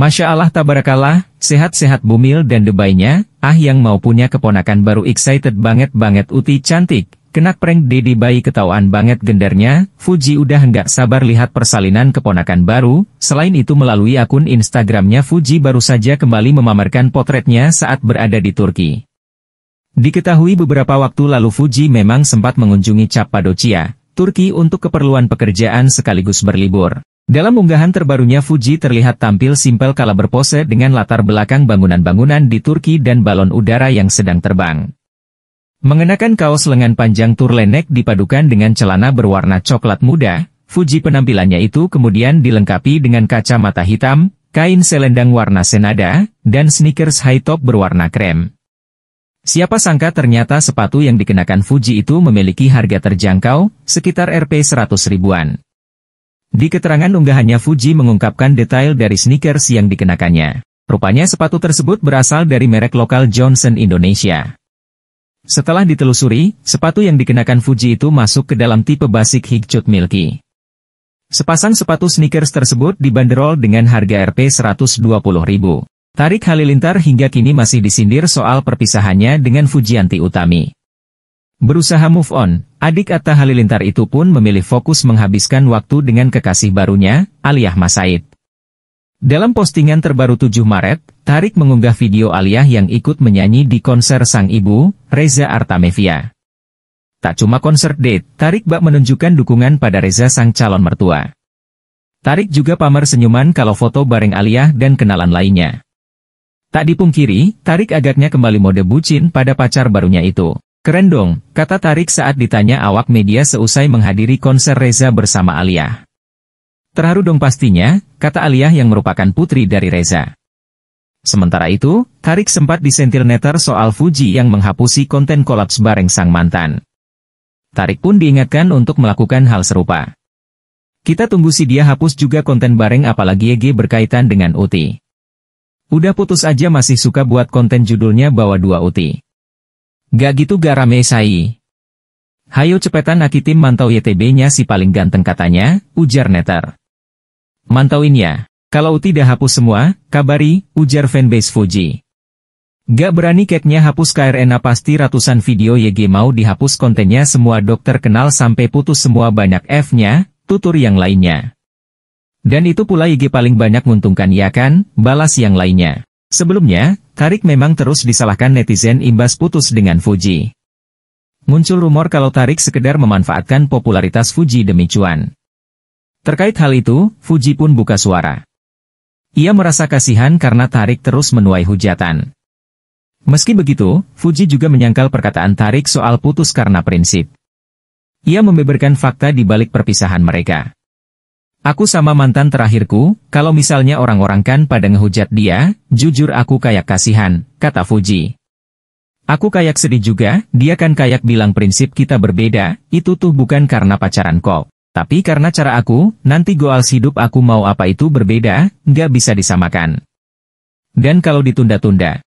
Masya Allah tabarakallah, sehat-sehat bumil dan debaynya, ah yang mau punya keponakan baru excited banget-banget uti cantik, kenak prank dedi bayi ketahuan banget gendernya, Fuji udah nggak sabar lihat persalinan keponakan baru, selain itu melalui akun Instagramnya Fuji baru saja kembali memamerkan potretnya saat berada di Turki. Diketahui beberapa waktu lalu Fuji memang sempat mengunjungi Cappadocia, Turki untuk keperluan pekerjaan sekaligus berlibur. Dalam unggahan terbarunya Fuji terlihat tampil simpel kala berpose dengan latar belakang bangunan-bangunan di Turki dan balon udara yang sedang terbang. Mengenakan kaos lengan panjang turlenek dipadukan dengan celana berwarna coklat muda, Fuji penampilannya itu kemudian dilengkapi dengan kacamata hitam, kain selendang warna senada, dan sneakers high top berwarna krem. Siapa sangka ternyata sepatu yang dikenakan Fuji itu memiliki harga terjangkau, sekitar Rp 100 ribuan. Di keterangan unggahannya Fuji mengungkapkan detail dari sneakers yang dikenakannya. Rupanya sepatu tersebut berasal dari merek lokal Johnson Indonesia. Setelah ditelusuri, sepatu yang dikenakan Fuji itu masuk ke dalam tipe basic Higchut Milky. Sepasang sepatu sneakers tersebut dibanderol dengan harga Rp 120.000. Tarik Halilintar hingga kini masih disindir soal perpisahannya dengan Fujianti Utami. Berusaha move on, adik Atta Halilintar itu pun memilih fokus menghabiskan waktu dengan kekasih barunya, Aliyah Masaid. Dalam postingan terbaru 7 Maret, Tarik mengunggah video Aliyah yang ikut menyanyi di konser sang ibu, Reza Artamevia. Tak cuma konser date, Tarik bak menunjukkan dukungan pada Reza sang calon mertua. Tarik juga pamer senyuman kalau foto bareng Aliyah dan kenalan lainnya. Tak dipungkiri, Tarik agaknya kembali mode bucin pada pacar barunya itu. Keren dong, kata Tarik saat ditanya awak media seusai menghadiri konser Reza bersama Alia. Terharu dong pastinya, kata Alia yang merupakan putri dari Reza. Sementara itu, Tarik sempat disentil netter soal Fuji yang menghapusi konten kolaps bareng sang mantan. Tarik pun diingatkan untuk melakukan hal serupa. Kita tunggu si dia hapus juga konten bareng apalagi YG berkaitan dengan Uti. Udah putus aja masih suka buat konten judulnya bawa dua Uti. Gak gitu garame sai. Hayo cepetan tim mantau YTB-nya si paling ganteng katanya, ujar Neter. Mantauin ya. Kalau tidak hapus semua, kabari, ujar fanbase Fuji. Gak berani keknya hapus KRNA pasti ratusan video YG mau dihapus kontennya semua dokter kenal sampai putus semua banyak F-nya, tutur yang lainnya. Dan itu pula YG paling banyak menguntungkan ya kan, balas yang lainnya. Sebelumnya, Tarik memang terus disalahkan netizen imbas putus dengan Fuji. Muncul rumor kalau Tarik sekedar memanfaatkan popularitas Fuji demi cuan. Terkait hal itu, Fuji pun buka suara. Ia merasa kasihan karena Tarik terus menuai hujatan. Meski begitu, Fuji juga menyangkal perkataan Tarik soal putus karena prinsip. Ia membeberkan fakta di balik perpisahan mereka. Aku sama mantan terakhirku, kalau misalnya orang-orang kan pada ngehujat dia, jujur aku kayak kasihan, kata Fuji. Aku kayak sedih juga, dia kan kayak bilang prinsip kita berbeda, itu tuh bukan karena pacaran kok. Tapi karena cara aku, nanti goals hidup aku mau apa itu berbeda, nggak bisa disamakan. Dan kalau ditunda-tunda,